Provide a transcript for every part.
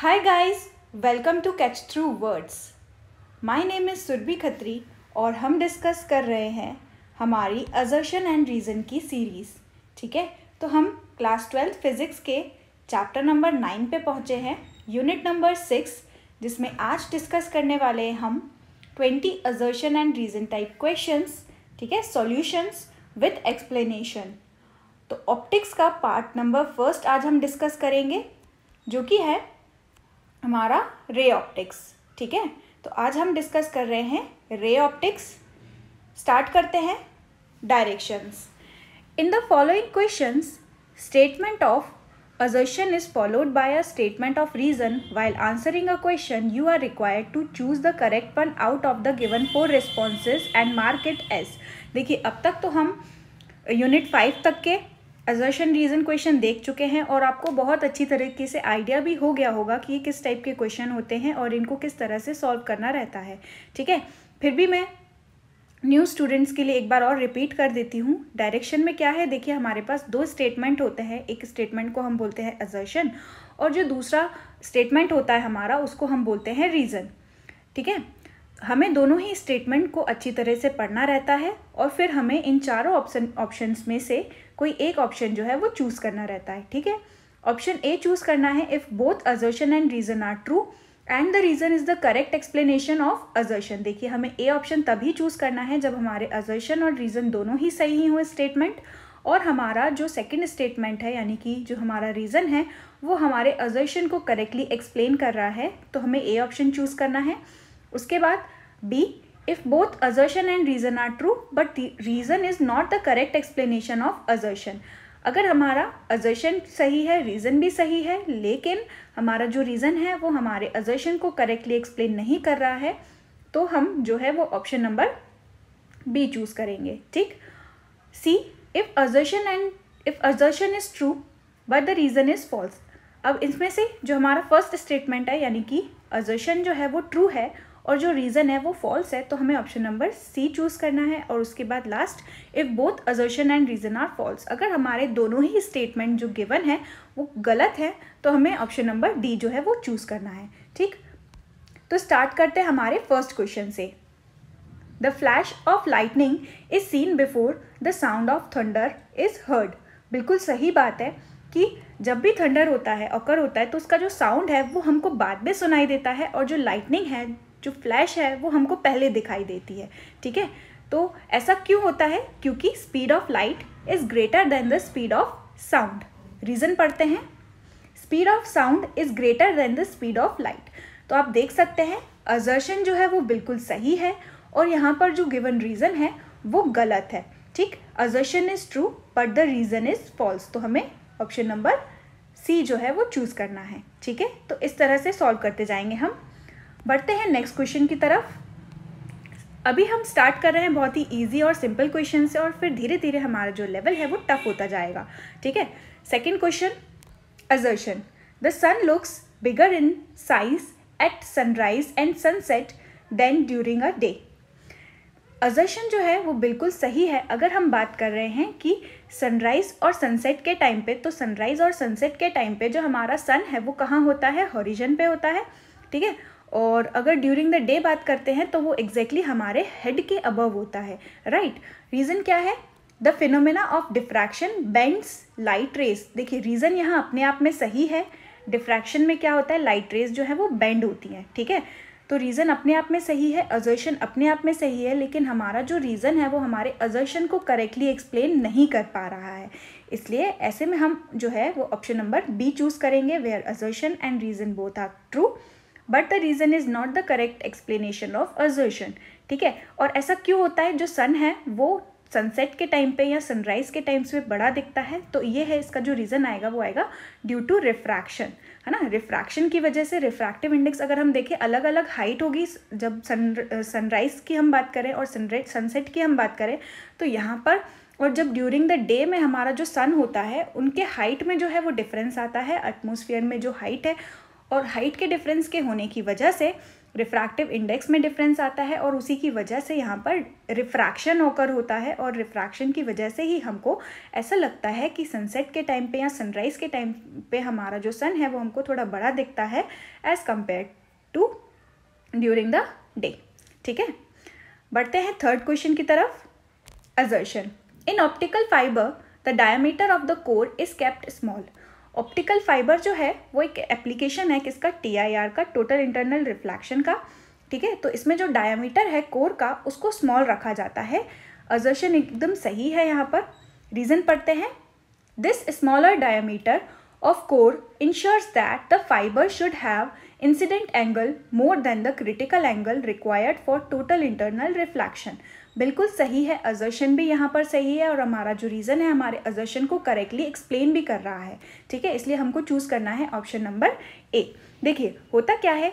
Hi guys, welcome to Catch Through Words. My name is Surabhi Khatri और हम discuss कर रहे हैं हमारी अजर्शन एंड रीज़न की सीरीज़ ठीक है तो हम क्लास ट्वेल्थ फिजिक्स के चैप्टर नंबर नाइन पे पहुँचे हैं यूनिट नंबर सिक्स जिसमें आज डिस्कस करने वाले हैं हम twenty assertion and reason type question ठीक है सोल्यूशंस विथ एक्सप्लेनेशन तो ऑप्टिक्स का पार्ट नंबर फर्स्ट आज हम डिस्कस करेंगे जो कि है हमारा रे ऑप्टिक्स ठीक है तो आज हम डिस्कस कर रहे हैं रे ऑप्टिक्स स्टार्ट करते हैं directions in the following questions statement of assertion is followed by a statement of reason while answering a question you are required to choose the correct one out of the given four responses and mark it as देखिए अब तक तो हम unit five तक के assertion reason question देख चुके हैं और आपको बहुत अच्छी तरीके से आइडिया भी हो गया होगा कि ये किस टाइप के क्वेश्चन होते हैं और इनको किस तरह से सॉल्व करना रहता है ठीक है फिर भी मैं न्यू स्टूडेंट्स के लिए एक बार और रिपीट कर देती हूँ डायरेक्शन में क्या है देखिए हमारे पास दो स्टेटमेंट होते हैं एक स्टेटमेंट को हम बोलते हैं एजर्शन और जो दूसरा स्टेटमेंट होता है हमारा उसको हम बोलते हैं रीज़न ठीक है हमें दोनों ही स्टेटमेंट को अच्छी तरह से पढ़ना रहता है और फिर हमें इन चारों ऑप्शन ऑप्शंस में से कोई एक ऑप्शन जो है वो चूज़ करना रहता है ठीक है ऑप्शन ए चूज़ करना है if both assertion and reason are true and the reason is the correct explanation of assertion देखिए हमें ए ऑप्शन तभी चूज़ करना है जब हमारे अजर्शन और रीज़न दोनों ही सही ही हुए स्टेटमेंट और हमारा जो सेकेंड स्टेटमेंट है यानी कि जो हमारा रीज़न है वो हमारे अजर्शन को करेक्टली एक्सप्लेन कर रहा है तो हमें ए ऑप्शन चूज़ करना है उसके बाद B if both assertion and reason are true but the reason is not the correct explanation of assertion अगर हमारा assertion सही है reason भी सही है लेकिन हमारा जो reason है वो हमारे assertion को correctly explain नहीं कर रहा है तो हम जो है वो option number B choose करेंगे ठीक C if assertion and if assertion is true but the reason is false अब इसमें से जो हमारा फर्स्ट स्टेटमेंट है यानी कि assertion जो है वो ट्रू है और जो रीज़न है वो फॉल्स है तो हमें ऑप्शन नंबर सी चूज़ करना है और उसके बाद last if both assertion and reason are false अगर हमारे दोनों ही स्टेटमेंट जो गिवन है वो गलत है तो हमें ऑप्शन नंबर डी जो है वो चूज़ करना है ठीक तो स्टार्ट करते हैं हमारे फर्स्ट क्वेश्चन से the flash of lightning is seen before the sound of thunder is heard बिल्कुल सही बात है कि जब भी थंडर होता है ऑकर होता है तो उसका जो साउंड है वो हमको बाद में सुनाई देता है और जो लाइटनिंग है जो फ्लैश है वो हमको पहले दिखाई देती है ठीक है तो ऐसा क्यों होता है क्योंकि speed of light is greater than the speed of sound reason पढ़ते हैं speed of sound is greater than the speed of light तो आप देख सकते हैं अजर्शन जो है वो बिल्कुल सही है और यहाँ पर जो गिवन रीज़न है वो गलत है ठीक assertion is true but the reason is false तो हमें ऑप्शन नंबर सी जो है वो चूज़ करना है ठीक है तो इस तरह से सॉल्व करते जाएंगे हम बढ़ते हैं नेक्स्ट क्वेश्चन की तरफ अभी हम स्टार्ट कर रहे हैं बहुत ही इजी और सिंपल क्वेश्चन से और फिर धीरे धीरे हमारा जो लेवल है वो टफ होता जाएगा ठीक है second question assertion the sun looks bigger in size at sunrise and sunset then during a day assertion जो है वो बिल्कुल सही है अगर हम बात कर रहे हैं कि सनराइज़ और सनसेट के टाइम पे तो सनराइज़ और सनसेट के टाइम पे जो हमारा सन है वो कहाँ होता है हॉरिजन पे होता है ठीक है और अगर ड्यूरिंग द डे बात करते हैं तो वो एग्जैक्टली exactly हमारे हेड के अबव होता है राइट right? रीज़न क्या है the phenomena of diffraction bends light rays देखिए रीज़न यहाँ अपने आप में सही है डिफ्रैक्शन में क्या होता है लाइट रेस जो है वो बेंड होती हैं ठीक है तो रीज़न अपने आप में सही है अजर्शन अपने आप में सही है लेकिन हमारा जो रीज़न है वो हमारे अजर्शन को करेक्टली एक्सप्लेन नहीं कर पा रहा है इसलिए ऐसे में हम जो है वो ऑप्शन नंबर बी चूज़ करेंगे where assertion and reason both are true but the reason is not the correct explanation of assertion ठीक है और ऐसा क्यों होता है जो सन है वो सनसेट के टाइम पे या सनराइज़ के टाइम्स पे बड़ा दिखता है तो ये है इसका जो रीज़न आएगा वो आएगा ड्यू टू रिफ्रैक्शन है ना रिफ्रैक्शन की वजह से रिफ्रैक्टिव इंडेक्स अगर हम देखें अलग अलग हाइट होगी जब सन सनराइज़ की हम बात करें और सनराइज सनसेट की हम बात करें तो यहाँ पर और जब ड्यूरिंग द डे में हमारा जो सन होता है उनके हाइट में जो है वो डिफरेंस आता है एटमोसफियर में जो हाइट है और हाइट के डिफरेंस के होने की वजह से रिफ्रैक्टिव इंडेक्स में डिफरेंस आता है और उसी की वजह से यहाँ पर रिफ्रैक्शन होकर होता है और रिफ्रैक्शन की वजह से ही हमको ऐसा लगता है कि सनसेट के टाइम पे या सनराइज के टाइम पे हमारा जो सन है वो हमको थोड़ा बड़ा दिखता है as compare to during the day ठीक है बढ़ते हैं थर्ड क्वेश्चन की तरफ assertion in optical fibre the diameter of the core is kept small optical fibre जो है वो एक एप्लीकेशन है किसका टी का टोटल इंटरनल रिफ्लैक्शन का ठीक है तो इसमें जो डायामीटर है कोर का उसको स्मॉल रखा जाता है अजर्शन एकदम सही है यहाँ पर रीज़न पढ़ते हैं this smaller diameter of core ensures that the fibre should have incident angle more than the critical angle required for total internal reflection बिल्कुल सही है अजर्शन भी यहाँ पर सही है और हमारा जो रीज़न है हमारे अजर्शन को करेक्टली एक्सप्लेन भी कर रहा है ठीक है इसलिए हमको चूज़ करना है ऑप्शन नंबर ए देखिए होता क्या है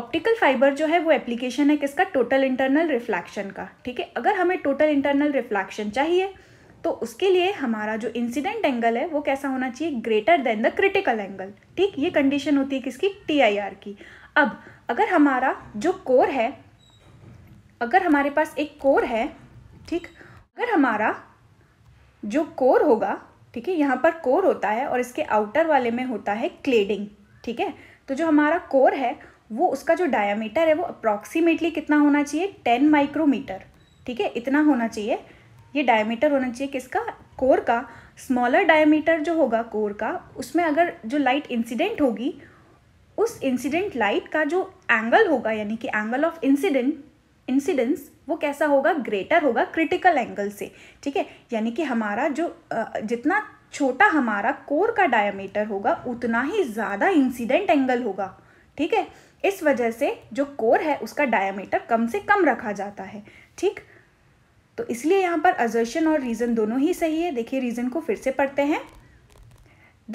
ऑप्टिकल फाइबर जो है वो एप्लीकेशन है किसका टोटल इंटरनल रिफ्लैक्शन का ठीक है अगर हमें टोटल इंटरनल रिफ्लैक्शन चाहिए तो उसके लिए हमारा जो इंसिडेंट एंगल है वो कैसा होना चाहिए greater than the critical angle ठीक ये कंडीशन होती है किसकी टी की अब अगर हमारा जो कोर है अगर हमारे पास एक कोर है ठीक अगर हमारा जो कोर होगा ठीक है यहाँ पर कोर होता है और इसके आउटर वाले में होता है क्लेडिंग ठीक है तो जो हमारा कोर है वो उसका जो डायामीटर है वो अप्रॉक्सीमेटली कितना होना चाहिए टेन माइक्रोमीटर ठीक है इतना होना चाहिए ये डायमीटर होना चाहिए किसका कोर का स्मॉलर डायमीटर जो होगा कोर का उसमें अगर जो लाइट इंसिडेंट होगी उस इंसिडेंट लाइट का जो एंगल होगा यानी कि एंगल ऑफ इंसिडेंट इंसिडेंस वो कैसा होगा ग्रेटर होगा क्रिटिकल एंगल से ठीक है यानी कि हमारा जो जितना छोटा हमारा कोर का डायमीटर होगा उतना ही ज़्यादा इंसिडेंट एंगल होगा ठीक है इस वजह से जो कोर है उसका डायमीटर कम से कम रखा जाता है ठीक तो इसलिए यहाँ पर अजर्शन और रीज़न दोनों ही सही है देखिए रीज़न को फिर से पढ़ते हैं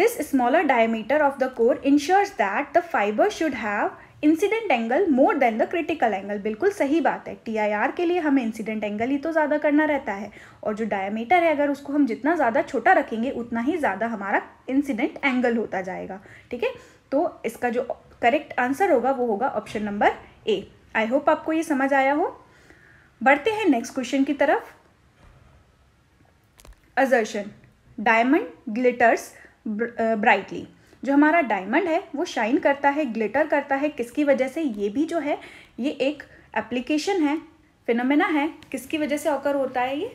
this smaller diameter of the core ensures that the fibre should have incident angle more than the critical angle बिल्कुल सही बात है टी के लिए हमें इंसिडेंट एंगल ही तो ज़्यादा करना रहता है और जो डायमीटर है अगर उसको हम जितना ज़्यादा छोटा रखेंगे उतना ही ज़्यादा हमारा इंसिडेंट एंगल होता जाएगा ठीक है तो इसका जो करेक्ट आंसर होगा वो होगा option number A I hope आपको ये समझ आया हो बढ़ते हैं नेक्स्ट क्वेश्चन की तरफ अजर्शन डायमंड ग्लिटर्स ब्राइटली जो हमारा डायमंड है वो शाइन करता है ग्लिटर करता है किसकी वजह से ये भी जो है ये एक एप्लीकेशन है फिनोमेना है किसकी वजह से ऑकर होता है ये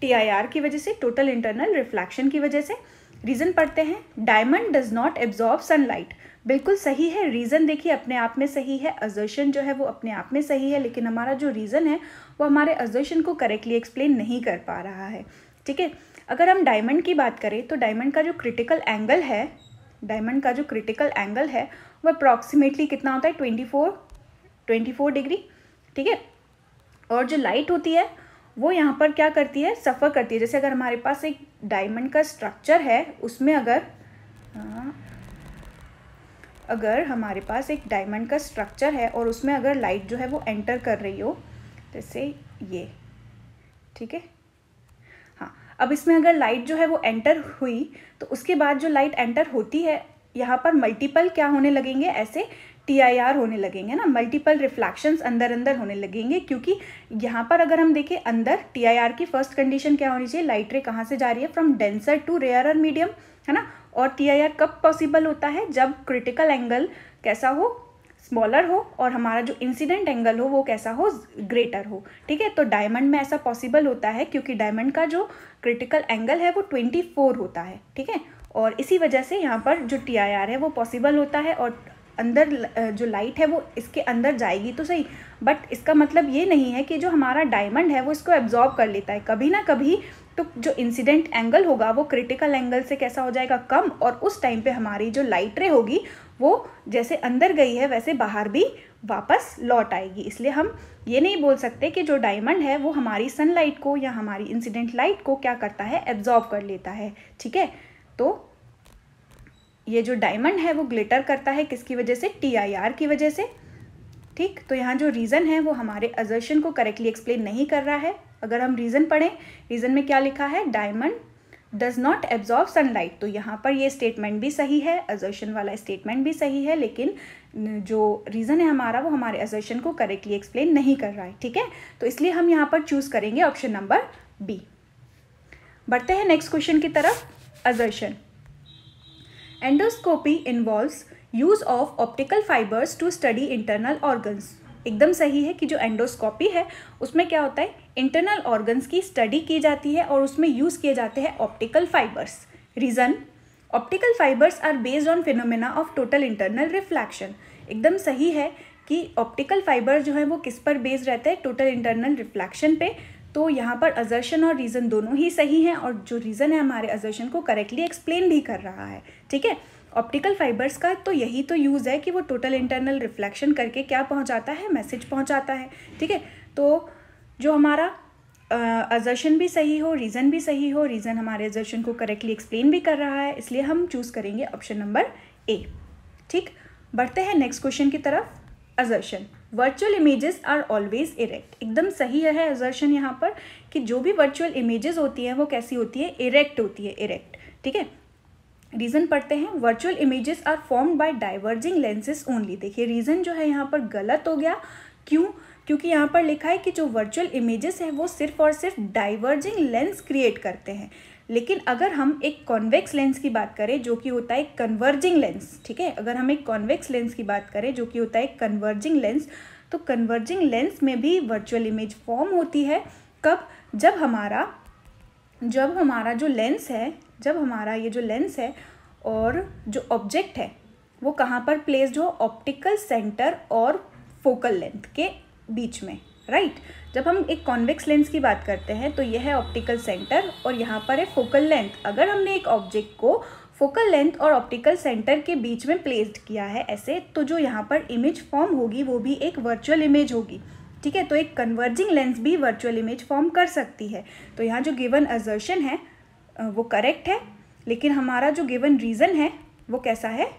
टी की वजह से टोटल इंटरनल रिफ्लैक्शन की वजह से रीज़न पढ़ते हैं diamond does not absorb sunlight बिल्कुल सही है रीज़न देखिए अपने आप में सही है अजर्शन जो है वो अपने आप में सही है लेकिन हमारा जो रीज़न है वो हमारे अजर्शन को करेक्टली एक्सप्लेन नहीं कर पा रहा है ठीक है अगर हम डायमंड की बात करें तो डायमंड का जो क्रिटिकल एंगल है डायमंड का जो क्रिटिकल एंगल है वह अप्रॉक्सीमेटली कितना होता है twenty four twenty four degree ठीक है और जो लाइट होती है वो यहाँ पर क्या करती है सफ़र करती है जैसे अगर हमारे पास एक डायमंड का स्ट्रक्चर है उसमें अगर हाँ, अगर हमारे पास एक डायमंड का स्ट्रक्चर है और उसमें अगर लाइट जो है वो एंटर कर रही हो जैसे ये ठीक है अब इसमें अगर लाइट जो है वो एंटर हुई तो उसके बाद जो लाइट एंटर होती है यहाँ पर मल्टीपल क्या होने लगेंगे ऐसे टी आई आर होने लगेंगे ना मल्टीपल रिफ्लैक्शंस अंदर अंदर होने लगेंगे क्योंकि यहाँ पर अगर हम देखें अंदर टी आई आर की फर्स्ट कंडीशन क्या होनी चाहिए लाइट रे कहाँ से जा रही है from denser to rare medium है ना और टी आई आर कब पॉसिबल होता है जब क्रिटिकल एंगल कैसा हो स्मॉलर हो और हमारा जो इंसिडेंट एंगल हो वो कैसा हो ग्रेटर हो ठीक है तो डायमंड में ऐसा पॉसिबल होता है क्योंकि डायमंड का जो क्रिटिकल एंगल है वो ट्वेंटी फोर होता है ठीक है और इसी वजह से यहाँ पर जो टी आई आर है वो पॉसिबल होता है और अंदर जो लाइट है वो इसके अंदर जाएगी तो सही बट इसका मतलब ये नहीं है कि जो हमारा डायमंड है वो इसको एब्जॉर्ब कर लेता है कभी ना कभी तो जो इंसिडेंट एंगल होगा वो क्रिटिकल एंगल से कैसा हो जाएगा कम और उस टाइम पे हमारी जो लाइट रे होगी वो जैसे अंदर गई है वैसे बाहर भी वापस लौट आएगी इसलिए हम ये नहीं बोल सकते कि जो डायमंड है वो हमारी सनलाइट को या हमारी इंसिडेंट लाइट को क्या करता है एब्जॉर्ब कर लेता है ठीक है तो ये जो डायमंड है वो ग्लिटर करता है किसकी वजह से टी की वजह से ठीक तो यहाँ जो रीज़न है वो हमारे अजर्शन को करेक्टली एक्सप्लेन नहीं कर रहा है अगर हम रीज़न पढ़ें रीज़न में क्या लिखा है diamond does not absorb sunlight तो यहाँ पर ये स्टेटमेंट भी सही है एजर्शन वाला स्टेटमेंट भी सही है लेकिन जो रीज़न है हमारा वो हमारे एजर्शन को करेक्टली एक्सप्लेन नहीं कर रहा है ठीक है तो इसलिए हम यहाँ पर चूज़ करेंगे ऑप्शन नंबर बी बढ़ते हैं नेक्स्ट क्वेश्चन की तरफ assertion endoscopy involve use of optical fibres to study internal organs एकदम सही है कि जो एंडोस्कोपी है उसमें क्या होता है इंटरनल ऑर्गन्स की स्टडी की जाती है और उसमें यूज़ किए जाते हैं optical fibres reason optical fibres are based on phenomena of total internal reflection एकदम सही है कि ऑप्टिकल फाइबर जो है वो किस पर बेस्ड रहते हैं टोटल इंटरनल रिफ्लैक्शन पे तो यहाँ पर अजर्शन और रीज़न दोनों ही सही हैं और जो रीज़न है हमारे अजर्शन को करेक्टली एक्सप्लेन भी कर रहा है ठीक है ऑप्टिकल फाइबर्स का तो यही तो यूज़ है कि वो टोटल इंटरनल रिफ्लेक्शन करके क्या पहुँचाता है मैसेज पहुँचाता है ठीक है तो जो हमारा अजर्शन भी सही हो रीज़न भी सही हो रीज़न हमारे अजर्शन को करेक्टली एक्सप्लेन भी कर रहा है इसलिए हम चूज़ करेंगे ऑप्शन नंबर ए ठीक बढ़ते हैं नेक्स्ट क्वेश्चन की तरफ assertion virtual images are always erect एकदम सही है अजर्शन यहाँ पर कि जो भी वर्चुअल इमेजेस होती हैं वो कैसी होती है इरेक्ट होती है इरेक्ट ठीक है रीज़न पढ़ते हैं virtual images are form by diverging lenses only देखिए रीज़न जो है यहाँ पर गलत हो गया क्यों क्योंकि यहाँ पर लिखा है कि जो वर्चुअल इमेजेस हैं वो सिर्फ और सिर्फ डाइवर्जिंग लेंस क्रिएट करते हैं लेकिन अगर हम एक कॉन्वेक्स लेंस की बात करें जो कि होता है कन्वर्जिंग लेंस ठीक है अगर हम एक कॉन्वेक्स लेंस की बात करें जो कि होता है कन्वर्जिंग लेंस तो कन्वर्जिंग लेंस में भी वर्चुअल इमेज फॉर्म होती है कब जब हमारा जब हमारा जो लेंस है जब हमारा ये जो लेंस है और जो ऑब्जेक्ट है वो कहाँ पर प्लेस्ड हो ऑप्टिकल सेंटर और फोकल लेंथ के बीच में राइट right? जब हम एक कॉन्वेक्स लेंस की बात करते हैं तो यह है ऑप्टिकल सेंटर और यहाँ पर है फोकल लेंथ अगर हमने एक ऑब्जेक्ट को फोकल लेंथ और ऑप्टिकल सेंटर के बीच में प्लेस्ड किया है ऐसे तो जो यहाँ पर इमेज फॉर्म होगी वो भी एक वर्चुअल इमेज होगी ठीक है तो एक कन्वर्जिंग लेंस भी वर्चुअल इमेज फॉर्म कर सकती है तो यहाँ जो गिवन अजर्शन है वो करेक्ट है लेकिन हमारा जो गिवन रीज़न है वो कैसा है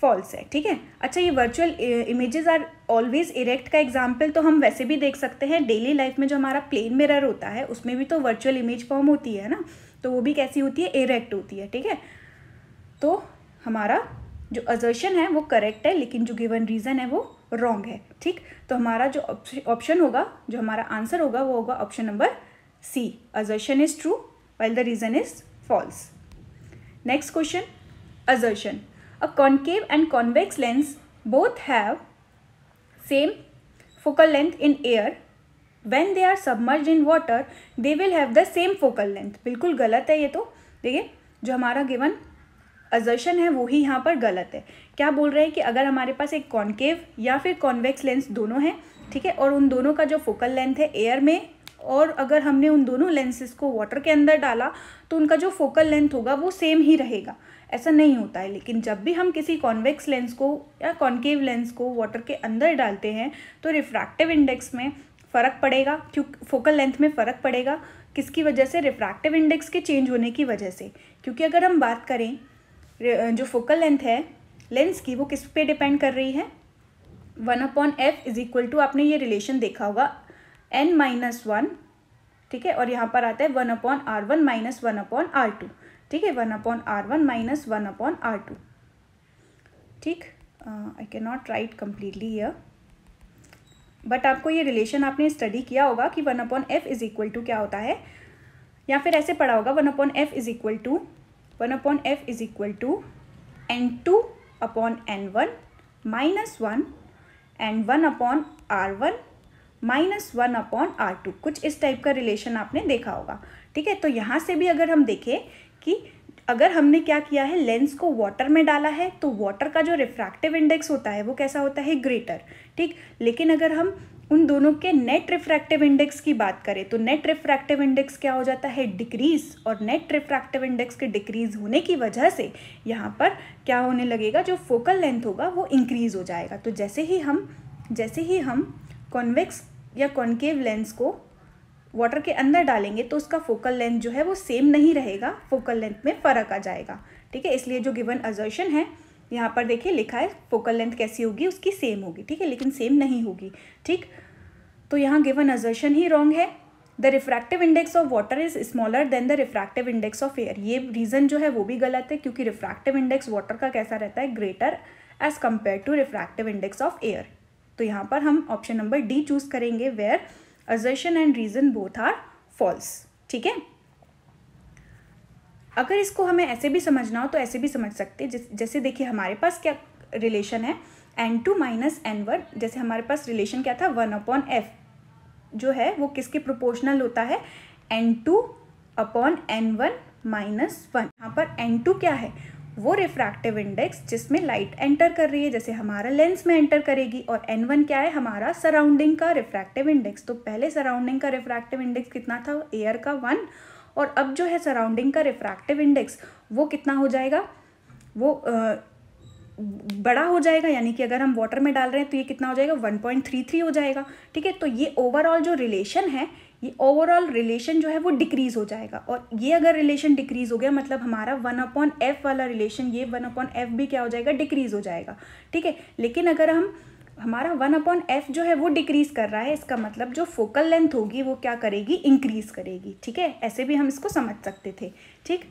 फॉल्स है ठीक है अच्छा ये virtual images are always erect का एग्जाम्पल तो हम वैसे भी देख सकते हैं डेली लाइफ में जो हमारा प्लेन मिरर होता है उसमें भी तो वर्चुअल इमेज फॉर्म होती है ना तो वो भी कैसी होती है इरेक्ट होती है ठीक है तो हमारा जो अजर्शन है वो करेक्ट है लेकिन जो गिवन रीज़न है वो रॉन्ग है ठीक तो हमारा जो ऑप्शन होगा जो हमारा आंसर होगा वो होगा option number C assertion is true while the reason is false next question assertion A concave and convex lens both have same focal length in air when they are submerged in water they will have the same focal length बिल्कुल गलत है ये तो देखिए जो हमारा given अजर्शन है वो ही यहाँ पर गलत है क्या बोल रहे हैं कि अगर हमारे पास एक कॉन्केव या फिर कॉन्वेक्स लेंस दोनों हैं ठीक है और उन दोनों का जो फोकल लेंथ है एयर में और अगर हमने उन दोनों लेंसेज को वाटर के अंदर डाला तो उनका जो फोकल लेंथ होगा वो सेम ही रहेगा ऐसा नहीं होता है लेकिन जब भी हम किसी कॉन्वेक्स लेंस को या कॉन्केव लेंस को वाटर के अंदर डालते हैं तो रिफ्रैक्टिव इंडेक्स में फ़र्क पड़ेगा क्यों फोकल लेंथ में फ़र्क पड़ेगा किसकी वजह से रिफ्रैक्टिव इंडेक्स के चेंज होने की वजह से क्योंकि अगर हम बात करें जो फोकल लेंथ है लेंस की वो किस पे डिपेंड कर रही है one upon F is equal to आपने ये रिलेशन देखा होगा एन माइनस वन ठीक है और यहाँ पर आता है one upon R one minus one upon R two ठीक है one upon R one minus one upon R two ठीक I can not write completely यर बट आपको ये रिलेशन आपने स्टडी किया होगा कि one upon F is equal to क्या होता है या फिर ऐसे पढ़ा होगा one upon F is equal to one upon F is equal to N two upon N one minus one and one upon R one minus one upon R two कुछ इस टाइप का रिलेशन आपने देखा होगा ठीक है तो यहाँ से भी अगर हम देखें कि अगर हमने क्या किया है लेंस को वाटर में डाला है तो वाटर का जो रिफ्रैक्टिव इंडेक्स होता है वो कैसा होता है ग्रेटर ठीक लेकिन अगर हम उन दोनों के नेट रिफ्रैक्टिव इंडेक्स की बात करें तो नेट रिफ्रैक्टिव इंडेक्स क्या हो जाता है डिक्रीज और नेट रिफ्रैक्टिव इंडेक्स के डिक्रीज होने की वजह से यहाँ पर क्या होने लगेगा जो फोकल लेंथ होगा वो इंक्रीज हो जाएगा तो जैसे ही हम जैसे ही हम कॉन्वेक्स या कॉन्केव लेंस को वाटर के अंदर डालेंगे तो उसका फोकल लेंथ जो है वो सेम नहीं रहेगा फोकल लेंथ में फ़र्क आ जाएगा ठीक है इसलिए जो गिवन अजर्शन है यहाँ पर देखिए लिखा है फोकल लेंथ कैसी होगी उसकी सेम होगी ठीक है लेकिन सेम नहीं होगी ठीक तो यहाँ गिवन अजर्शन ही रॉन्ग है the refractive index of water is smaller than the refractive index of air ये रीज़न जो है वो भी गलत है क्योंकि रिफ्रैक्टिव इंडेक्स वाटर का कैसा रहता है greater as compare to refractive index of air तो यहाँ पर हम ऑप्शन नंबर डी चूज़ करेंगे where assertion and reason both are false ठीक है अगर इसको हमें ऐसे भी समझना हो तो ऐसे भी समझ सकते हैं जैसे देखिए हमारे पास क्या रिलेशन है N two minus N one जैसे हमारे पास रिलेशन क्या था वन अपॉन एफ जो है वो किसके प्रोपोर्शनल होता है N two upon N one minus one यहाँ पर एन टू क्या है वो रिफ्रैक्टिव इंडेक्स जिसमें लाइट एंटर कर रही है जैसे हमारा लेंस में एंटर करेगी और एन वन क्या है हमारा सराउंडिंग का रिफ्रैक्टिव इंडेक्स तो पहले सराउंडिंग का रिफ्रैक्टिव इंडेक्स कितना था एयर का वन और अब जो है सराउंडिंग का रिफ्रैक्टिव इंडेक्स वो कितना हो जाएगा वो आ, बड़ा हो जाएगा यानी कि अगर हम वाटर में डाल रहे हैं तो ये कितना हो जाएगा 1.33 हो जाएगा ठीक है तो ये ओवरऑल जो रिलेशन है ये ओवरऑल रिलेशन जो है वो डिक्रीज़ हो जाएगा और ये अगर रिलेशन डिक्रीज़ हो गया मतलब हमारा वन अपॉन एफ वाला रिलेशन ये वन अपॉन एफ भी क्या हो जाएगा डिक्रीज़ हो जाएगा ठीक है लेकिन अगर हम हमारा वन अपॉन एफ जो है वो डिक्रीज़ कर रहा है इसका मतलब जो फोकल लेंथ होगी वो क्या करेगी इंक्रीज़ करेगी ठीक है ऐसे भी हम इसको समझ सकते थे ठीक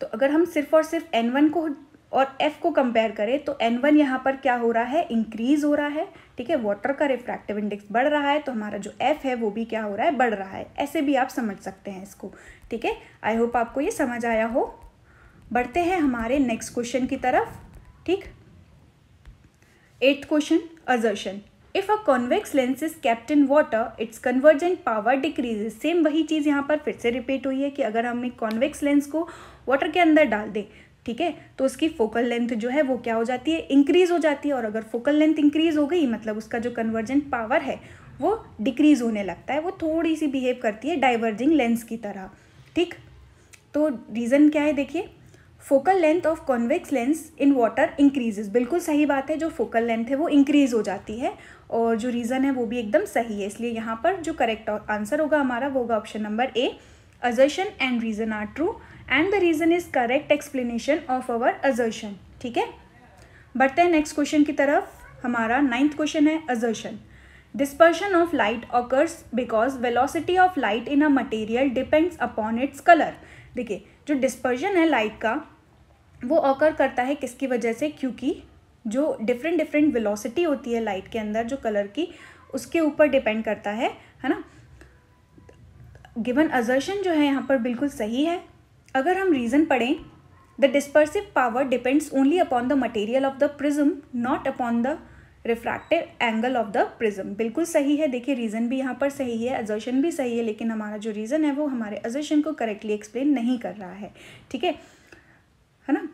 तो अगर हम सिर्फ और सिर्फ एन वन को और एफ़ को कंपेयर करें तो एन वन यहाँ पर क्या हो रहा है इंक्रीज़ हो रहा है ठीक है वाटर का रिफ्रैक्टिव इंडेक्स बढ़ रहा है तो हमारा जो एफ है वो भी क्या हो रहा है बढ़ रहा है ऐसे भी आप समझ सकते हैं इसको ठीक है आई होप आपको ये समझ आया हो बढ़ते हैं हमारे नेक्स्ट क्वेश्चन की तरफ ठीक eighth question assertion if a convex lens is kept in water its convergent power decreases same वही चीज़ यहाँ पर फिर से रिपीट हुई है कि अगर हम एक कॉन्वेक्स लेंस को वाटर के अंदर डाल दें ठीक है तो उसकी फोकल लेंथ जो है वो क्या हो जाती है इंक्रीज़ हो जाती है और अगर फोकल लेंथ इंक्रीज़ हो गई मतलब उसका जो कन्वर्जेंट पावर है वो डिक्रीज़ होने लगता है वो थोड़ी सी बिहेव करती है डाइवर्जिंग लेंस की तरह ठीक तो रीज़न क्या है देखिए focal length of convex lens in water increases बिल्कुल सही बात है जो फोकल लेंथ है वो इंक्रीज़ हो जाती है और जो रीज़न है वो भी एकदम सही है इसलिए यहाँ पर जो करेक्ट आंसर होगा हमारा वो होगा option number A assertion and reason are true and the reason is correct explanation of our assertion ठीक है बढ़ते हैं नेक्स्ट क्वेश्चन की तरफ हमारा नाइन्थ क्वेश्चन है assertion dispersion of light occurs because velocity of light in a material depends upon its colour देखिए जो डिस्पर्शन है लाइट का वो ऑकर करता है किसकी वजह से क्योंकि जो डिफरेंट डिफरेंट वेलोसिटी होती है लाइट के अंदर जो कलर की उसके ऊपर डिपेंड करता है है ना गिवन अजर्शन जो है यहाँ पर बिल्कुल सही है अगर हम रीज़न पढ़ें the dispersive power depends only upon the material of the prism not upon the refractive angle of the prism बिल्कुल सही है देखिए रीज़न भी यहाँ पर सही है एजर्शन भी सही है लेकिन हमारा जो रीज़न है वो हमारे एजर्शन को करेक्टली एक्सप्लेन नहीं कर रहा है ठीक है है ना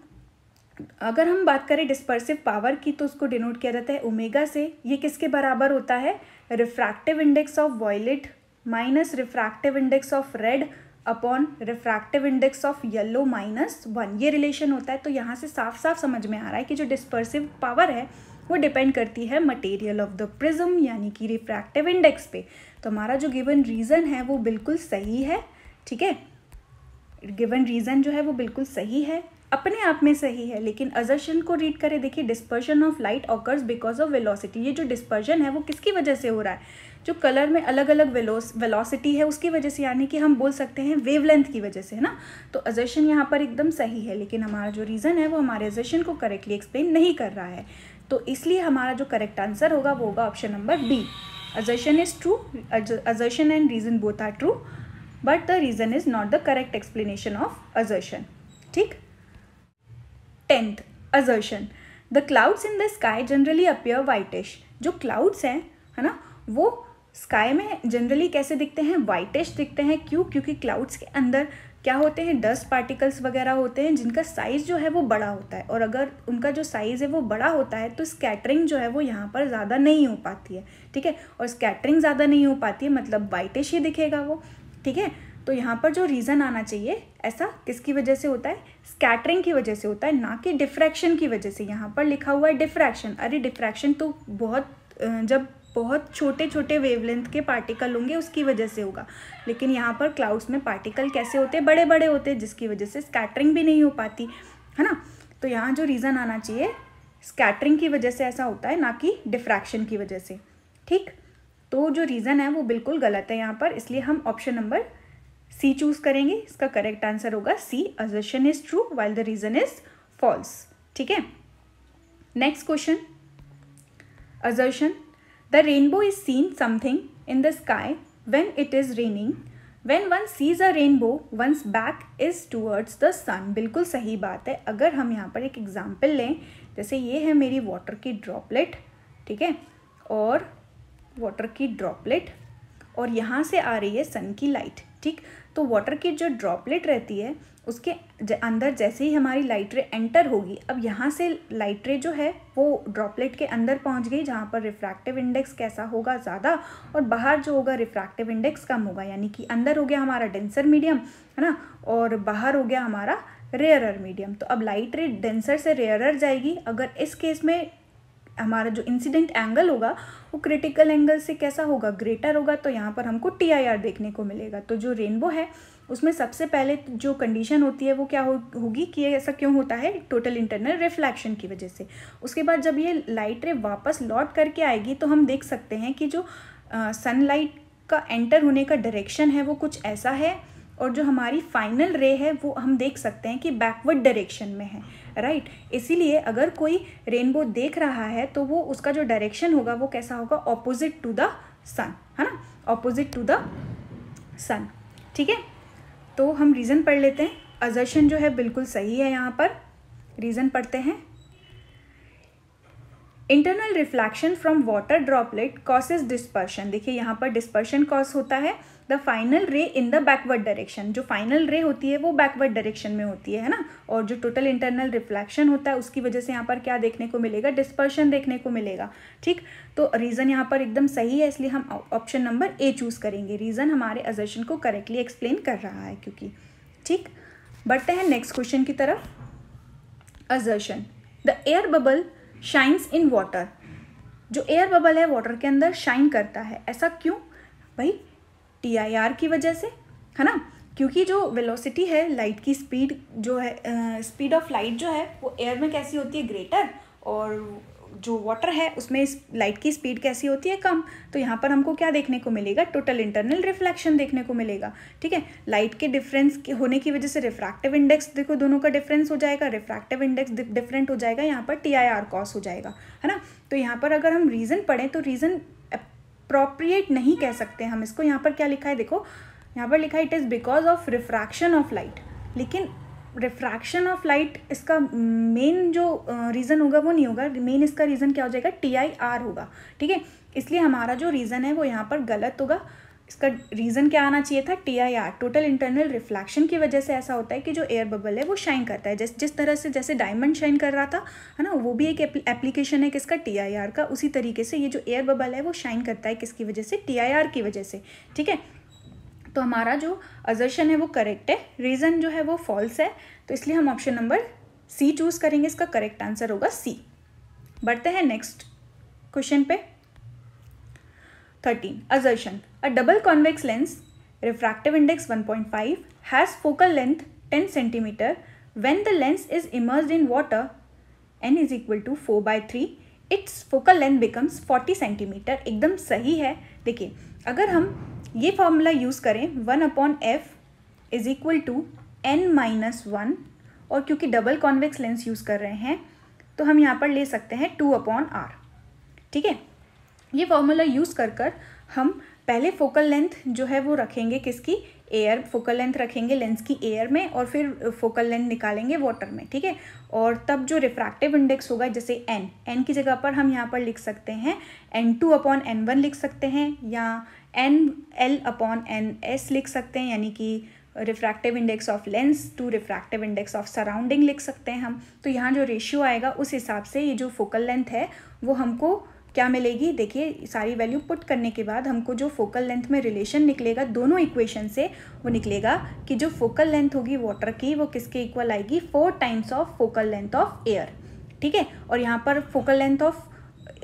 अगर हम बात करें डिस्पर्सिव पावर की तो उसको डिनोट किया जाता है ओमेगा से ये किसके बराबर होता है refractive index of violet minus refractive index of red upon refractive index of yellow minus one ये रिलेशन होता है तो यहाँ से साफ साफ समझ में आ रहा है कि जो डिस्पर्सिव पावर है वो डिपेंड करती है मटेरियल ऑफ द प्रिज्म यानी कि रिफ्रैक्टिव इंडेक्स पे तो हमारा जो गिवन रीज़न है वो बिल्कुल सही है ठीक है गिवन रीज़न जो है वो बिल्कुल सही है अपने आप में सही है लेकिन अजर्शन को रीड करें देखिए dispersion of light occurs because of velocity ये जो डिस्पर्जन है वो किसकी वजह से हो रहा है जो कलर में अलग अलग वेलोसिटी है उसकी वजह से यानी कि हम बोल सकते हैं वेवलेंथ की वजह से है ना तो अजर्शन यहाँ पर एकदम सही है लेकिन हमारा जो रीज़न है वो हमारे अजर्शन को करेक्टली एक्सप्लेन नहीं कर रहा है तो इसलिए हमारा जो करेक्ट आंसर होगा वो होगा option number D assertion is true assertion and reason both are true but the reason is not the correct explanation of assertion ठीक tenth assertion the clouds in the sky generally appear whitish जो clouds हैं है ना वो sky में generally कैसे दिखते हैं वाइटिश दिखते हैं क्यों क्योंकि क्लाउड्स के अंदर क्या होते हैं डस्ट पार्टिकल्स वगैरह होते हैं जिनका साइज़ जो है वो बड़ा होता है और अगर उनका जो साइज़ है वो बड़ा होता है तो स्कैटरिंग जो है वो यहाँ पर ज़्यादा नहीं हो पाती है ठीक है और स्कैटरिंग ज़्यादा नहीं हो पाती है मतलब वाइटिश ही दिखेगा वो ठीक है तो यहाँ पर जो रीज़न आना चाहिए ऐसा किसकी वजह से होता है स्कैटरिंग की वजह से होता है ना कि डिफ्रैक्शन की वजह से यहाँ पर लिखा हुआ है डिफ्रैक्शन अरे डिफ्रैक्शन तो बहुत जब बहुत छोटे छोटे वेवलेंथ के पार्टिकल होंगे उसकी वजह से होगा लेकिन यहाँ पर क्लाउड्स में पार्टिकल कैसे होते हैं बड़े बड़े होते हैं जिसकी वजह से स्कैटरिंग भी नहीं हो पाती है ना तो यहाँ जो रीज़न आना चाहिए स्कैटरिंग की वजह से ऐसा होता है ना कि डिफ्रैक्शन की वजह से ठीक तो जो रीज़न है वो बिल्कुल गलत है यहाँ पर इसलिए हम ऑप्शन नंबर सी चूज़ करेंगे इसका करेक्ट आंसर होगा C assertion is true while the reason is false ठीक है next question assertion The rainbow is seen something in the sky when it is raining. When one sees a rainbow, one's back is towards the sun. बिल्कुल सही बात है अगर हम यहाँ पर एक एग्जाम्पल लें जैसे ये है मेरी वाटर की ड्रॉपलेट ठीक है और वाटर की ड्रॉपलेट और यहाँ से आ रही है सन की लाइट ठीक तो वाटर की जो ड्रॉपलेट रहती है उसके अंदर जैसे ही हमारी लाइट एंटर होगी अब यहाँ से लाइट जो है वो ड्रॉपलेट के अंदर पहुँच गई जहाँ पर रिफ्रैक्टिव इंडेक्स कैसा होगा ज़्यादा और बाहर जो होगा रिफ्रैक्टिव इंडेक्स कम होगा यानी कि अंदर हो गया हमारा डेंसर मीडियम है ना और बाहर हो गया हमारा रेयरर मीडियम तो अब लाइट रे डेंसर से रेयरर जाएगी अगर इस केस में हमारा जो इंसिडेंट एंगल होगा वो क्रिटिकल एंगल से कैसा होगा ग्रेटर होगा तो यहाँ पर हमको टी देखने को मिलेगा तो जो रेनबो है उसमें सबसे पहले तो जो कंडीशन होती है वो क्या हो, होगी कि ऐसा क्यों होता है टोटल इंटरनल रिफ्लैक्शन की वजह से उसके बाद जब ये लाइट रे वापस लौट करके आएगी तो हम देख सकते हैं कि जो सनलाइट का एंटर होने का डायरेक्शन है वो कुछ ऐसा है और जो हमारी फाइनल रे है वो हम देख सकते हैं कि बैकवर्ड डायरेक्शन में है राइट इसीलिए अगर कोई रेनबो देख रहा है तो वो उसका जो डायरेक्शन होगा वो कैसा होगा ऑपोजिट टू द सन है ना ऑपोजिट टू द सन ठीक है तो हम रीज़न पढ़ लेते हैं अजर्शन जो है बिल्कुल सही है यहाँ पर रीज़न पढ़ते हैं internal reflection from water droplet causes dispersion देखिए यहाँ पर डिस्पर्शन कॉज होता है the final ray in the backward direction जो फाइनल रे होती है वो बैकवर्ड डायरेक्शन में होती है है ना और जो टोटल इंटरनल रिफ्लेक्शन होता है उसकी वजह से यहाँ पर क्या देखने को मिलेगा डिस्पर्शन देखने को मिलेगा ठीक तो रीज़न यहाँ पर एकदम सही है इसलिए हम ऑप्शन नंबर ए चूज़ करेंगे रीज़न हमारे अजर्शन को करेक्टली एक्सप्लेन कर रहा है क्योंकि ठीक बढ़ते हैं नेक्स्ट क्वेश्चन की तरफ assertion the air bubble shines in water जो एयर बबल है वाटर के अंदर शाइन करता है ऐसा क्यों भाई टी आई आर की वजह से है ना क्योंकि जो वेलोसिटी है लाइट की स्पीड जो है स्पीड ऑफ लाइट जो है वो एयर में कैसी होती है ग्रेटर और जो वाटर है उसमें लाइट की स्पीड कैसी होती है कम तो यहाँ पर हमको क्या देखने को मिलेगा टोटल इंटरनल रिफ्लेक्शन देखने को मिलेगा ठीक है लाइट के डिफरेंस होने की वजह से रिफ्रैक्टिव इंडेक्स देखो दोनों का डिफरेंस हो जाएगा रिफ्रैक्टिव इंडेक्स डिफरेंट हो जाएगा यहाँ पर टी आई आर कॉस हो जाएगा है ना तो यहाँ पर अगर हम रीज़न पढ़ें तो रीज़न प्रोप्रिएट नहीं कह सकते हम इसको यहाँ पर क्या लिखा है देखो यहाँ पर लिखा है it is because of refraction of light लेकिन रिफ्रैक्शन ऑफ लाइट इसका मेन जो रीज़न होगा वो नहीं होगा मेन इसका रीज़न क्या हो जाएगा टी आई आर होगा ठीक है इसलिए हमारा जो रीज़न है वो यहाँ पर गलत होगा इसका रीज़न क्या आना चाहिए था T I R total internal reflection की वजह से ऐसा होता है कि जो एयर बबल है वो शाइन करता है जिस जिस तरह से जैसे डायमंड शाइन कर रहा था है ना वो भी एक एप्लीकेशन है किसका टी आई आर का उसी तरीके से ये जो एयर बबल है वो शाइन करता है किसकी वजह से टी आई आर की वजह से ठीक है तो हमारा जो अजर्शन है वो करेक्ट है रीज़न जो है वो फॉल्स है तो इसलिए हम ऑप्शन नंबर सी चूज़ करेंगे इसका करेक्ट आंसर होगा सी बढ़ते हैं नेक्स्ट क्वेश्चन पे thirteen assertion a double convex lens refractive index one point five has focal length ten centimetre when the lens is immerse in water, N is equal to four by three its focal length becomes forty centimetre एकदम सही है देखिए अगर हम ये formula use करें one upon F is equal to N minus one और क्योंकि डबल कॉन्वेक्स लेंस यूज़ कर रहे हैं तो हम यहाँ पर ले सकते हैं टू अपॉन आर ठीक है ये फॉर्मूला यूज़ कर कर हम पहले फोकल लेंथ जो है वो रखेंगे किसकी एयर फोकल लेंथ रखेंगे लेंस की एयर में और फिर फोकल लेंथ निकालेंगे वाटर में ठीक है और तब जो रिफ्रैक्टिव इंडेक्स होगा जैसे एन एन की जगह पर हम यहाँ पर लिख सकते हैं N two upon N one लिख सकते हैं या N L upon N S लिख सकते हैं यानी कि refractive index of lens to refractive index of surrounding लिख सकते हैं हम तो यहाँ जो रेशियो आएगा उस हिसाब से ये जो फोकल लेंथ है वो हमको क्या मिलेगी देखिए सारी वैल्यू पुट करने के बाद हमको जो फोकल लेंथ में रिलेशन निकलेगा दोनों इक्वेशन से वो निकलेगा कि जो फोकल लेंथ होगी वाटर की वो किसके इक्वल आएगी four times of focal length of air ठीक है और यहाँ पर focal length of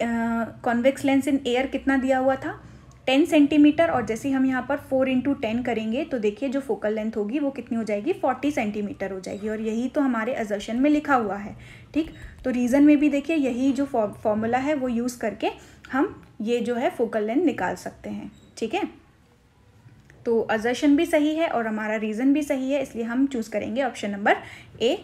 convex lens in air कितना दिया हुआ था टेन सेंटीमीटर और जैसे हम यहाँ पर फोर इंटू टेन करेंगे तो देखिए जो फोकल लेंथ होगी वो कितनी हो जाएगी फोर्टी सेंटीमीटर हो जाएगी और यही तो हमारे एजर्शन में लिखा हुआ है ठीक तो रीज़न में भी देखिए यही जो फॉर्मूला है वो यूज़ करके हम ये जो है फोकल लेंथ निकाल सकते हैं ठीक है तो अजर्शन भी सही है और हमारा रीज़न भी सही है इसलिए हम चूज़ करेंगे ऑप्शन नंबर ए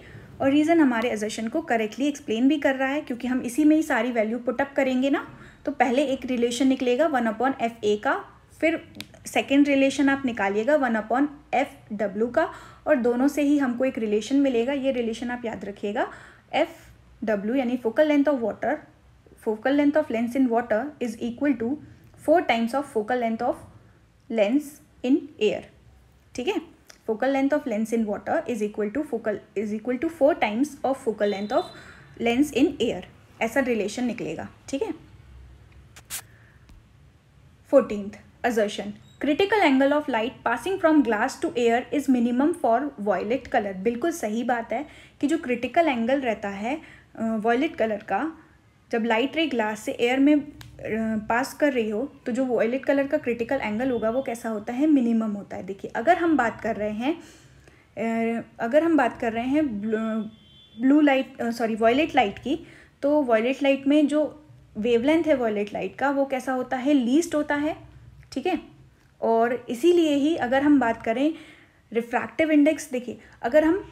और रीज़न हमारे अजर्शन को करेक्टली एक्सप्लेन भी कर रहा है क्योंकि हम इसी में ही सारी वैल्यू पुटअप करेंगे ना तो पहले एक रिलेशन निकलेगा वन अपॉन एफ ए का फिर सेकेंड रिलेशन आप निकालिएगा वन अपॉन एफ डब्ल्यू का और दोनों से ही हमको एक रिलेशन मिलेगा ये रिलेशन आप याद रखिएगा एफ डब्ल्यू यानी focal length of water focal length of lens in water is equal to four times of focal length of lens in air ठीक है focal length of lens in water is equal to focal is equal to four times of focal length of lens in air ऐसा relation निकलेगा ठीक है Fourteenth, assertion. Critical angle of light passing from glass to air is minimum for violet colour बिल्कुल सही बात है कि जो क्रिटिकल एंगल रहता है वॉयलेट कलर का जब लाइट रे ग्लास से एयर में पास कर रही हो तो जो वॉयलेट कलर का क्रिटिकल एंगल होगा वो कैसा होता है मिनिमम होता है देखिए अगर हम बात कर रहे हैं अगर हम बात कर रहे हैं blue light sorry violet light की तो वॉयलेट लाइट में जो वेवलेंथ है वॉयलेट लाइट का वो कैसा होता है लीस्ट होता है ठीक है और इसीलिए ही अगर हम बात करें रिफ्रैक्टिव इंडेक्स देखिए अगर हम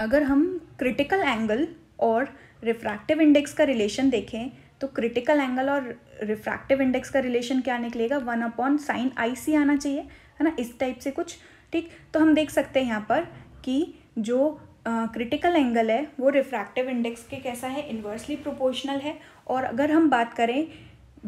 अगर हम क्रिटिकल एंगल और रिफ्रैक्टिव इंडेक्स का रिलेशन देखें तो क्रिटिकल एंगल और रिफ्रैक्टिव इंडेक्स का रिलेशन क्या निकलेगा one upon sine I C आना चाहिए है ना इस टाइप से कुछ ठीक तो हम देख सकते हैं यहाँ पर कि जो क्रिटिकल uh, एंगल है वो रिफ्रैक्टिव इंडेक्स के कैसा है इन्वर्सली प्रोपोर्शनल है और अगर हम बात करें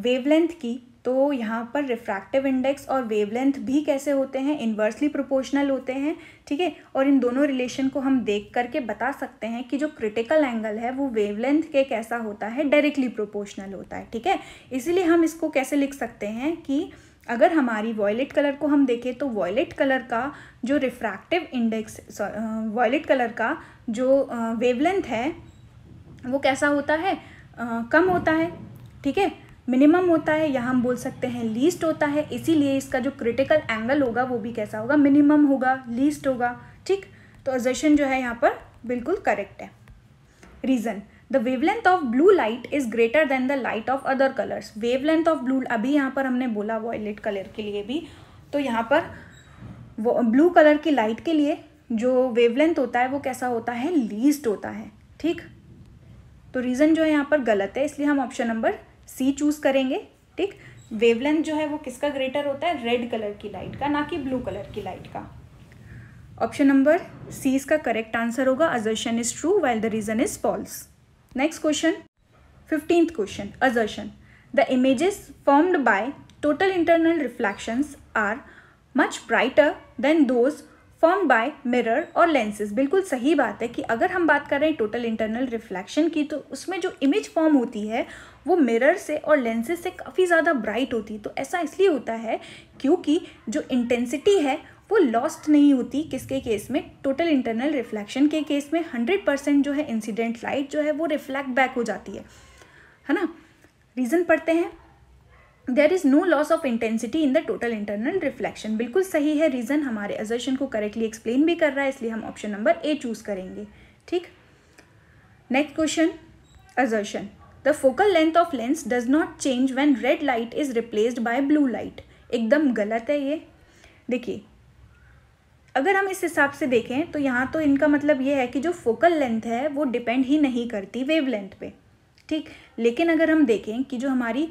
वेवलेंथ की तो यहाँ पर रिफ्रैक्टिव इंडेक्स और वेवलेंथ भी कैसे होते हैं इन्वर्सली प्रोपोर्शनल होते हैं ठीक है और इन दोनों रिलेशन को हम देख करके बता सकते हैं कि जो क्रिटिकल एंगल है वो वेवलेंथ के कैसा होता है डायरेक्टली प्रोपोर्शनल होता है ठीक है इसीलिए हम इसको कैसे लिख सकते हैं कि अगर हमारी वॉयलेट कलर को हम देखें तो वॉयलेट कलर का जो रिफ्रैक्टिव इंडेक्स वॉयलेट कलर का जो वेवलेंथ है वो कैसा होता है आ, कम होता है ठीक है मिनिमम होता है या हम बोल सकते हैं लीस्ट होता है इसीलिए इसका जो क्रिटिकल एंगल होगा वो भी कैसा होगा मिनिमम होगा लीस्ट होगा ठीक तो अजर्शन जो है यहाँ पर बिल्कुल करेक्ट है reason the wavelength of blue light is greater than the light of other colours wavelength of blue अभी यहाँ पर हमने बोला वॉयलेट कलर के लिए भी तो यहाँ पर वो ब्लू कलर की लाइट के लिए जो वेवलेंथ होता है वो कैसा होता है लीस्ट होता है ठीक तो रीज़न जो है यहाँ पर गलत है इसलिए हम ऑप्शन नंबर सी चूज़ करेंगे ठीक वेवलेंथ जो है वो किसका ग्रेटर होता है रेड कलर की लाइट का ना कि ब्लू कलर की लाइट का ऑप्शन नंबर सी इसका करेक्ट आंसर होगा assertion is true well the reason is false next question fifteenth question assertion the images formed by total internal reflections are much brighter than those form by mirror और lenses बिल्कुल सही बात है कि अगर हम बात कर रहे हैं टोटल इंटरनल रिफ्लेक्शन की तो उसमें जो इमेज फॉर्म होती है वो मिरर से और लेंसेज से काफ़ी ज़्यादा ब्राइट होती है तो ऐसा इसलिए होता है क्योंकि जो इंटेंसिटी है वो लॉस्ट नहीं होती किसके केस में टोटल इंटरनल रिफ्लेक्शन के केस में हंड्रेड परसेंट जो है इंसिडेंट लाइट जो है वो रिफ्लेक्ट बैक हो जाती है है ना रीज़न पढ़ते हैं there is no loss of intensity in the total internal reflection बिल्कुल सही है रीज़न हमारे एजर्शन को करेक्टली एक्सप्लेन भी कर रहा है इसलिए हम ऑप्शन नंबर ए चूज़ करेंगे ठीक next question assertion the focal length of lens does not change when red light is replaced by blue light एकदम गलत है ये देखिए अगर हम इस हिसाब से देखें तो यहाँ तो इनका मतलब ये है कि जो फोकल लेंथ है वो डिपेंड ही नहीं करती वेव लेंथ पे ठीक लेकिन अगर हम देखें कि जो हमारी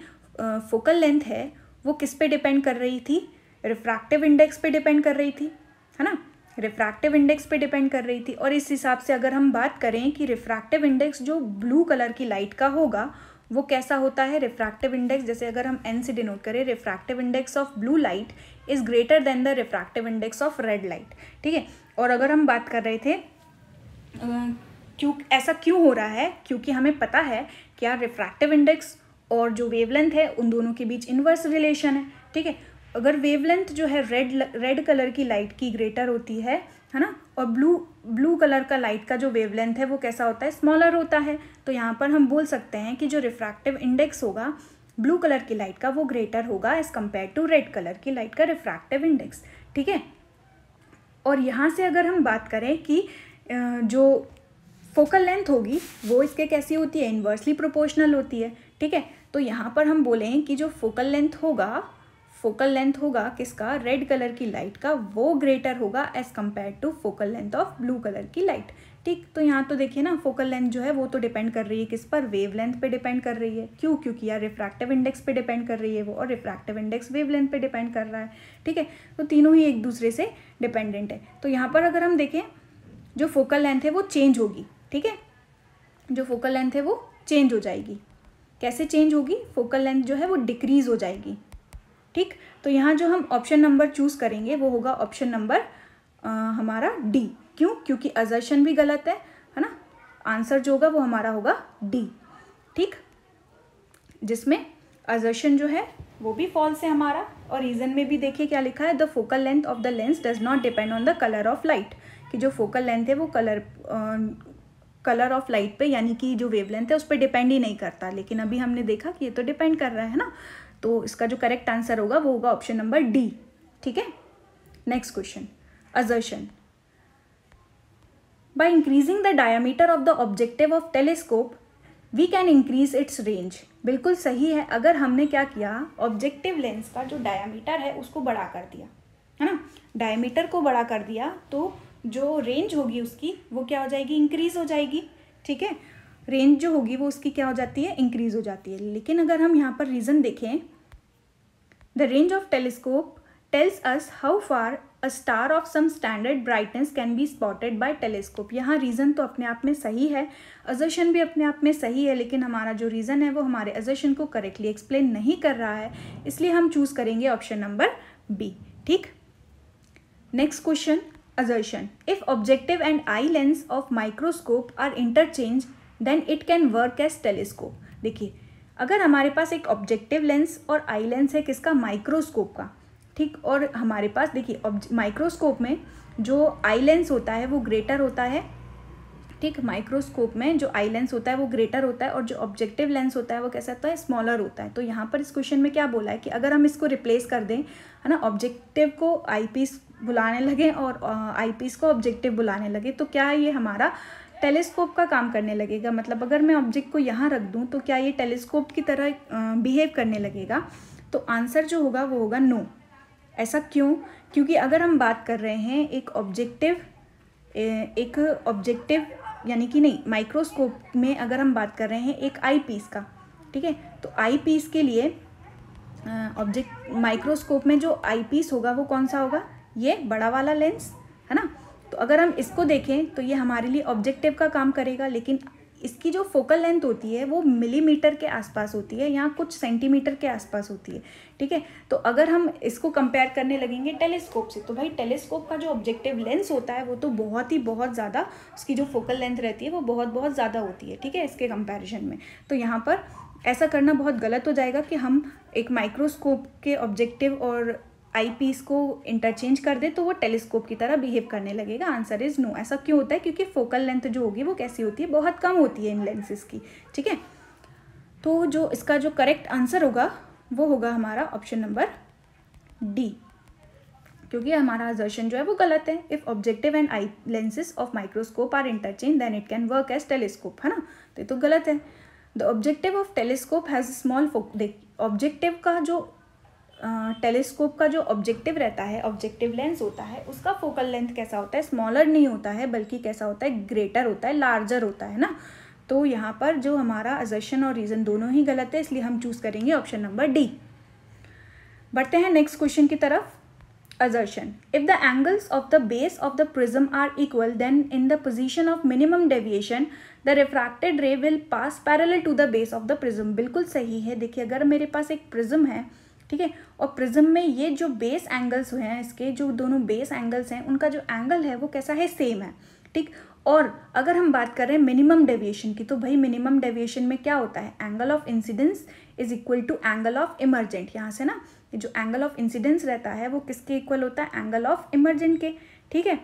फोकल लेंथ है वो किस पे डिपेंड कर रही थी रिफ्रैक्टिव इंडेक्स पे डिपेंड कर रही थी है ना रिफ्रैक्टिव इंडेक्स पे डिपेंड कर रही थी और इस हिसाब से अगर हम बात करें कि रिफ्रैक्टिव इंडेक्स जो ब्लू कलर की लाइट का होगा वो कैसा होता है रिफ्रैक्टिव इंडेक्स जैसे अगर हम एन से डिनोट करें refractive index of blue light is greater than the refractive index of red light ठीक है और अगर हम बात कर रहे थे क्यों ऐसा क्यों हो रहा है क्योंकि हमें पता है कि यार रिफ्रैक्टिव इंडेक्स और जो वेवलेंथ है उन दोनों के बीच इन्वर्स रिलेशन है ठीक है अगर वेवलेंथ जो है रेड रेड कलर की लाइट की ग्रेटर होती है है ना और ब्लू ब्लू कलर का लाइट का जो वेवलेंथ है वो कैसा होता है स्मॉलर होता है तो यहाँ पर हम बोल सकते हैं कि जो रिफ्रैक्टिव इंडेक्स होगा ब्लू कलर की लाइट का वो ग्रेटर होगा as compare to red colour की लाइट का रिफ्रैक्टिव इंडेक्स ठीक है और यहाँ से अगर हम बात करें कि जो फोकल लेंथ होगी वो इसके कैसी होती है इन्वर्सली प्रोपोर्शनल होती है ठीक है तो यहाँ पर हम बोलें कि जो फोकल लेंथ होगा फोकल लेंथ होगा किसका रेड कलर की लाइट का वो ग्रेटर होगा as compare to focal length of blue colour की लाइट ठीक तो यहाँ तो देखिए ना फोकल लेंथ जो है वो तो डिपेंड कर रही है किस पर वेव लेंथ पर डिपेंड कर रही है क्यों क्योंकि यार रिफ्रैक्टिव इंडेक्स पे डिपेंड कर रही है वो और रिफ्रैक्टिव इंडेक्स वेव लेंथ पर डिपेंड कर रहा है ठीक है तो तीनों ही एक दूसरे से डिपेंडेंट है तो यहाँ पर अगर हम देखें जो फोकल लेंथ है वो चेंज होगी ठीक है जो फोकल लेंथ है वो चेंज हो जाएगी कैसे चेंज होगी फोकल लेंथ जो है वो डिक्रीज हो जाएगी ठीक तो यहाँ जो हम ऑप्शन नंबर चूज करेंगे वो होगा ऑप्शन नंबर हमारा डी क्यों क्योंकि अजर्शन भी गलत है है ना आंसर जो होगा वो हमारा होगा डी ठीक जिसमें अजर्शन जो है वो भी फॉल्स है हमारा और रीज़न में भी देखिए क्या लिखा है the focal length of the lens does not depend on the colour of light कि जो फोकल लेंथ है वो कलर कलर ऑफ लाइट पे यानी कि जो वेवलेंथ है उस पर डिपेंड ही नहीं करता लेकिन अभी हमने देखा कि ये तो डिपेंड कर रहा है ना तो इसका जो करेक्ट आंसर होगा वो होगा ऑप्शन नंबर डी ठीक है next question assertion by increasing the diameter of the objective of telescope we can increase its range बिल्कुल सही है अगर हमने क्या किया ऑब्जेक्टिव लेंस का जो डायामीटर है उसको बड़ा कर दिया है ना डायमीटर को बड़ा कर दिया तो जो रेंज होगी उसकी वो क्या हो जाएगी इंक्रीज़ हो जाएगी ठीक है रेंज जो होगी वो उसकी क्या हो जाती है इंक्रीज़ हो जाती है लेकिन अगर हम यहाँ पर रीज़न देखें the range of telescope tells us how far a star of some standard brightness can be spotted by telescope यहाँ रीज़न तो अपने आप में सही है अजर्शन भी अपने आप में सही है लेकिन हमारा जो रीज़न है वो हमारे अजर्शन को करेक्टली एक्सप्लेन नहीं कर रहा है इसलिए हम चूज़ करेंगे ऑप्शन नंबर बी ठीक next question assertion. If objective and eye lens of microscope are interchange then it can work as telescope. देखिए अगर हमारे पास एक ऑब्जेक्टिव लेंस और आई लेंस है किसका माइक्रोस्कोप का ठीक और हमारे पास देखिए माइक्रोस्कोप में जो आई लेंस होता है वो ग्रेटर होता है ठीक माइक्रोस्कोप में जो आई लेंस होता है वो ग्रेटर होता है और जो ऑब्जेक्टिव लेंस होता है वो कैसा होता है स्मॉलर होता है तो यहाँ पर इस क्वेश्चन में क्या बोला है कि अगर हम इसको रिप्लेस कर दें है ना ऑब्जेक्टिव को आई पीस बुलाने लगे और आईपीस को ऑब्जेक्टिव बुलाने लगे तो क्या ये हमारा टेलीस्कोप का काम करने लगेगा मतलब अगर मैं ऑब्जेक्ट को यहाँ रख दूँ तो क्या ये टेलीस्कोप की तरह बिहेव करने लगेगा तो आंसर जो होगा वो होगा नो ऐसा क्यों क्योंकि अगर हम बात कर रहे हैं एक ऑब्जेक्टिव एक ऑब्जेक्टिव यानी कि नहीं माइक्रोस्कोप में अगर हम बात कर रहे हैं एक आई पीस का ठीक है तो आई पीस के लिए ऑब्जेक्ट माइक्रोस्कोप में जो आई पीस होगा वो कौन सा होगा ये बड़ा वाला लेंस है ना तो अगर हम इसको देखें तो ये हमारे लिए ऑब्जेक्टिव का काम करेगा लेकिन इसकी जो फोकल लेंथ होती है वो मिलीमीटर के आसपास होती है यहाँ कुछ सेंटीमीटर के आसपास होती है ठीक है तो अगर हम इसको कंपेयर करने लगेंगे टेलीस्कोप से तो भाई टेलीस्कोप का जो ऑब्जेक्टिव लेंस होता है वो तो बहुत ही बहुत ज़्यादा उसकी जो फोकल लेंथ रहती है वो बहुत बहुत ज़्यादा होती है ठीक है इसके कंपेरिजन में तो यहाँ पर ऐसा करना बहुत गलत हो जाएगा कि हम एक माइक्रोस्कोप के ऑब्जेक्टिव और आई पीस को इंटरचेंज कर दे तो वो टेलीस्कोप की तरह बिहेव करने लगेगा आंसर इज़ नो ऐसा क्यों होता है क्योंकि फोकल लेंथ जो होगी वो कैसी होती है बहुत कम होती है इन लेंसेज की ठीक है तो जो इसका जो करेक्ट आंसर होगा वो होगा हमारा ऑप्शन नंबर डी क्योंकि हमारा जर्शन जो है वो गलत है if objective and eye lenses of microscope are interchange then it can work as telescope है ना तो ये तो गलत है the objective of telescope has small focal objective का जो टेलीस्कोप का जो ऑब्जेक्टिव रहता है ऑब्जेक्टिव लेंस होता है उसका फोकल लेंथ कैसा होता है स्मॉलर नहीं होता है बल्कि कैसा होता है ग्रेटर होता है लार्जर होता है ना तो यहाँ पर जो हमारा अजर्शन और रीज़न दोनों ही गलत है इसलिए हम चूज़ करेंगे ऑप्शन नंबर डी बढ़ते हैं नेक्स्ट क्वेश्चन की तरफ assertion if the angles of the base of the prism are equal then in the position of minimum deviation the refracted ray will pass parallel to the base of the prism बिल्कुल सही है देखिए अगर मेरे पास एक prism है ठीक है और प्रिज्म में ये जो बेस एंगल्स हुए हैं इसके जो दोनों बेस एंगल्स हैं उनका जो एंगल है वो कैसा है सेम है ठीक और अगर हम बात कर रहे हैं मिनिमम डेविएशन की तो भाई मिनिमम डेविएशन में क्या होता है angle of incidence is equal to angle of emergent यहाँ से ना जो एंगल ऑफ इंसिडेंस रहता है वो किसके इक्वल होता है एंगल ऑफ इमरजेंट के ठीक है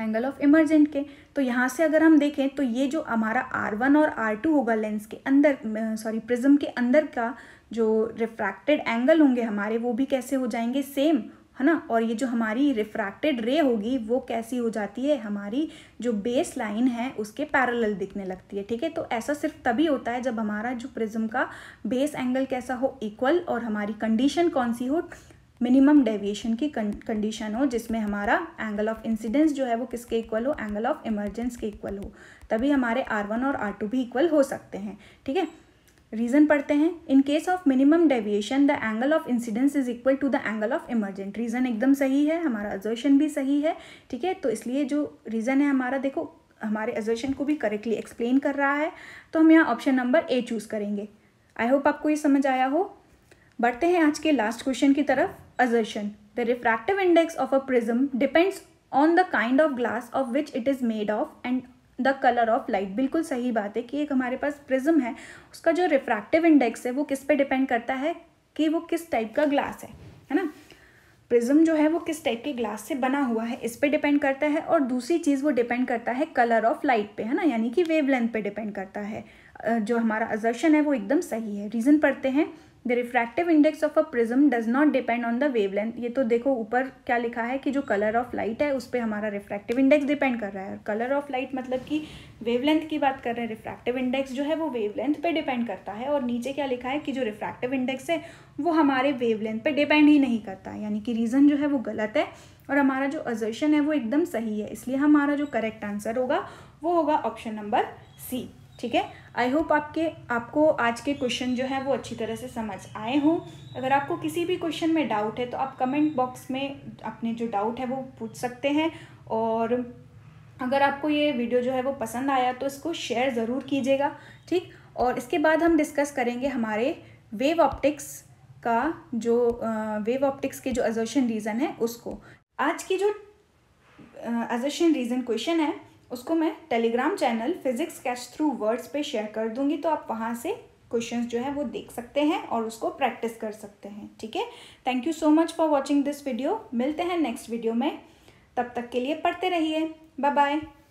एंगल ऑफ इमरजेंट के तो यहाँ से अगर हम देखें तो ये जो हमारा आर वन और आर टू होगा लेंस के अंदर सॉरी प्रिज्म के अंदर का जो रिफ्रैक्टेड एंगल होंगे हमारे वो भी कैसे हो जाएंगे सेम है ना और ये जो हमारी रिफ्रैक्टेड रे होगी वो कैसी हो जाती है हमारी जो बेस लाइन है उसके पैरेलल दिखने लगती है ठीक है तो ऐसा सिर्फ तभी होता है जब हमारा जो प्रिज्म का बेस एंगल कैसा हो इक्वल और हमारी कंडीशन कौन सी हो मिनिमम डेविएशन की कंडीशन हो जिसमें हमारा एंगल ऑफ इंसिडेंस जो है वो किसके इक्वल हो एंगल ऑफ इमरजेंस के इक्वल हो तभी हमारे आर वन और आर टू भी इक्वल हो सकते हैं ठीक है रीज़न पढ़ते हैं in case of minimum deviation the angle of incidence is equal to the angle of emergent reason एकदम सही है हमारा एजर्शन भी सही है ठीक है तो इसलिए जो रीज़न है हमारा देखो हमारे एजर्शन को भी करेक्टली एक्सप्लेन कर रहा है तो हम यहाँ ऑप्शन नंबर ए चूज़ करेंगे आई होप आपको ये समझ आया हो बढ़ते हैं आज के लास्ट क्वेश्चन की तरफ assertion the refractive index of a prism depends on the kind of glass of which it is made of and the colour of light बिल्कुल सही बात है कि एक हमारे पास प्रिज्म है उसका जो रिफ्रैक्टिव इंडेक्स है वो किस पे डिपेंड करता है कि वो किस टाइप का ग्लास है है ना प्रिज्म जो है वो किस टाइप के ग्लास से बना हुआ है इस पे डिपेंड करता है और दूसरी चीज़ वो डिपेंड करता है कलर ऑफ लाइट पे है ना यानी कि वेवलेंथ पे डिपेंड करता है जो हमारा अजर्शन है वो एकदम सही है रीज़न पढ़ते हैं the refractive index of a prism does not depend on the wavelength ये तो देखो ऊपर क्या लिखा है कि जो कलर ऑफ लाइट है उस पर हमारा रिफ्रैक्टिव इंडेक्स डिपेंड कर रहा है और कलर ऑफ लाइट मतलब कि वेवलेंथ की बात कर रहे हैं रिफ्रैक्टिव इंडेक्स जो है वो वेवलेंथ पे डिपेंड करता है और नीचे क्या लिखा है कि जो रिफ्रैक्टिव इंडेक्स है वो हमारे वेवलेंथ पे डिपेंड ही नहीं करता यानी कि रीज़न जो है वो गलत है और हमारा जो अजर्शन है वो एकदम सही है इसलिए हमारा जो करेक्ट आंसर होगा वो होगा ऑप्शन नंबर सी ठीक है आई होप आपके आपको आज के क्वेश्चन जो है वो अच्छी तरह से समझ आए हों अगर आपको किसी भी क्वेश्चन में डाउट है तो आप कमेंट बॉक्स में अपने जो डाउट है वो पूछ सकते हैं और अगर आपको ये वीडियो जो है वो पसंद आया तो इसको शेयर ज़रूर कीजिएगा ठीक और इसके बाद हम डिस्कस करेंगे हमारे वेव ऑप्टिक्स का जो वेव ऑप्टिक्स के जो एजर्शन रीज़न है उसको आज की जो एजर्शन रीज़न क्वेश्चन है उसको मैं Telegram channel physics catch through words पे शेयर कर दूंगी तो आप वहाँ से क्वेश्चंस जो है वो देख सकते हैं और उसको प्रैक्टिस कर सकते हैं ठीक है thank you so much for watching this video मिलते हैं नेक्स्ट वीडियो में तब तक के लिए पढ़ते रहिए बाय बाय